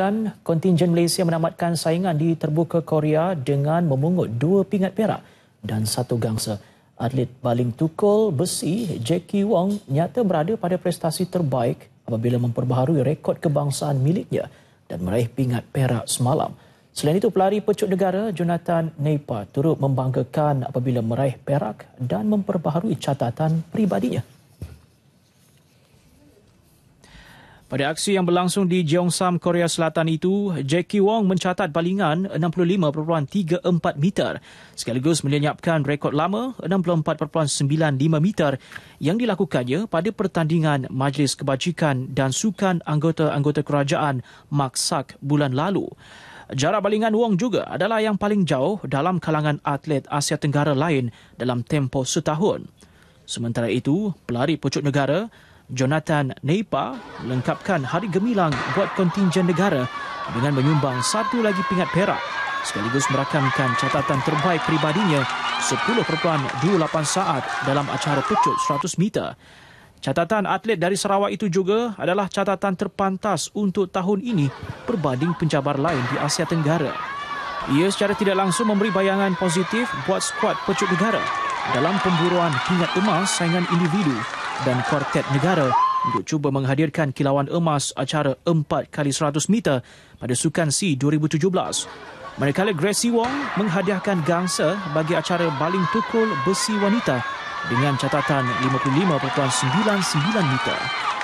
Dan kontingen Malaysia menamatkan saingan di terbuka Korea dengan memungut dua pingat perak dan satu gangsa. Atlet baling tukul besi Jackie Wong nyata berada pada prestasi terbaik apabila memperbaharui rekod kebangsaan miliknya dan meraih pingat perak semalam. Selain itu, pelari pecut negara Jonathan Nepa turut membanggakan apabila meraih perak dan memperbaharui catatan peribadinya. Pada aksi yang berlangsung di Jeongsam, Korea Selatan itu, Jackie Wong mencatat palingan 65.34 meter sekaligus melenyapkan rekod lama 64.95 meter yang dilakukannya pada pertandingan Majlis Kebajikan dan Sukan Anggota-Anggota Kerajaan Mak Sak bulan lalu. Jarak palingan Wong juga adalah yang paling jauh dalam kalangan atlet Asia Tenggara lain dalam tempoh setahun. Sementara itu, pelari pucuk negara Jonathan Neipa melengkapkan hari gemilang buat kontingen negara dengan menyumbang satu lagi pingat perak sekaligus merakamkan catatan terbaik peribadinya 10.28 saat dalam acara pecut 100 meter. Catatan atlet dari Sarawak itu juga adalah catatan terpantas untuk tahun ini berbanding pencabar lain di Asia Tenggara. Ia secara tidak langsung memberi bayangan positif buat skuad pecut negara dalam pemburuan pingat emas saingan individu dan Kuartet Negara untuk cuba menghadirkan kilauan emas acara 4x100 meter pada Sukan C 2017. Manakala Gracie Wong menghadiahkan gangsa bagi acara baling tukul besi wanita dengan catatan 55.99 meter.